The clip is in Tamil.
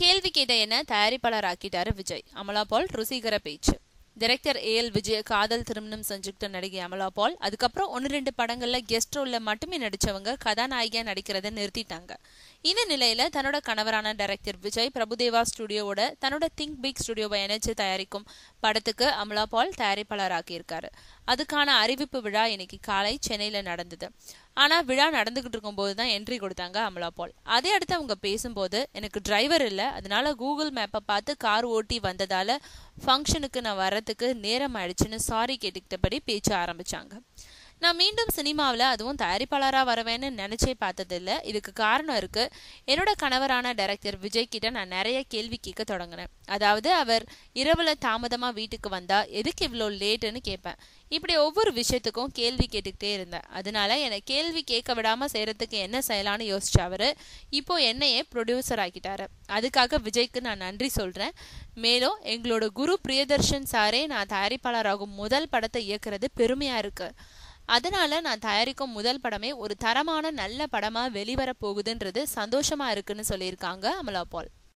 கேள்வி இதை என தயாரிப்பாளர் ஆக்கிட்டாரு விஜய் அமலா பால் ருசிகர பேச்சு டைரக்டர் ஏ எல் விஜய காதல் திருமணம் செஞ்சுக்கிட்ட நடிகை அமலா பால் அதுக்கப்புறம் ஒன்னு ரெண்டு படங்கள்ல கெஸ்ட் ரோல்ல மட்டுமே நடிச்சவங்க கதாநாயகியா நடிக்கிறத நிறுத்திட்டாங்க இந்த நிலையில தன்னோட கணவரான டைரக்டர் விஜய் பிரபுதேவா ஸ்டுடியோவோட தன்னோட திங்க் பிக் ஸ்டுடியோவை இணைச்சு தயாரிக்கும் படத்துக்கு அமலா பால் தயாரிப்பாளராக்கி இருக்காரு அதுக்கான அறிவிப்பு விழா இன்னைக்கு காலை சென்னையில நடந்தது ஆனால் விழா நடந்துகிட்டு இருக்கும்போது தான் என்ட்ரி கொடுத்தாங்க அமலா பால் அதே அடுத்து அவங்க பேசும்போது எனக்கு டிரைவர் இல்லை அதனால கூகுள் மேப்பை பார்த்து கார் ஓட்டி வந்ததால ஃபங்க்ஷனுக்கு நான் வர்றதுக்கு நேரம் ஆயிடுச்சுன்னு சாரி கேட்டுக்கிட்டபடி பேச்சு ஆரம்பிச்சாங்க நான் மீண்டும் சினிமாவில் அதுவும் தயாரிப்பாளராக வரவேன்னு நினச்சே பார்த்ததில்ல இதுக்கு காரணம் இருக்குது என்னோட கணவரான டைரக்டர் விஜய் கிட்ட நான் நிறைய கேள்வி கேட்க தொடங்கினேன் அதாவது அவர் இரவில் தாமதமாக வீட்டுக்கு வந்தால் எதுக்கு இவ்வளோ லேட்டுன்னு கேட்பேன் இப்படி ஒவ்வொரு விஷயத்துக்கும் கேள்வி கேட்டுக்கிட்டே இருந்தேன் அதனால என்னை கேள்வி கேட்க விடாமல் செய்கிறதுக்கு என்ன செய்யலான்னு யோசிச்சு அவர் இப்போ என்னையே ப்ரொடியூசர் ஆக்கிட்டாரு அதுக்காக விஜய்க்கு நான் நன்றி சொல்கிறேன் மேலும் எங்களோட குரு பிரியதர்ஷன் சாரே நான் தயாரிப்பாளராகும் முதல் படத்தை இயக்குறது பெருமையாக இருக்குது அதனால நான் தயாரிக்கும் முதல் படமே ஒரு தரமான நல்ல படமா வெளிவர போகுதுன்றது சந்தோஷமா இருக்குன்னு சொல்லியிருக்காங்க அமலா பால்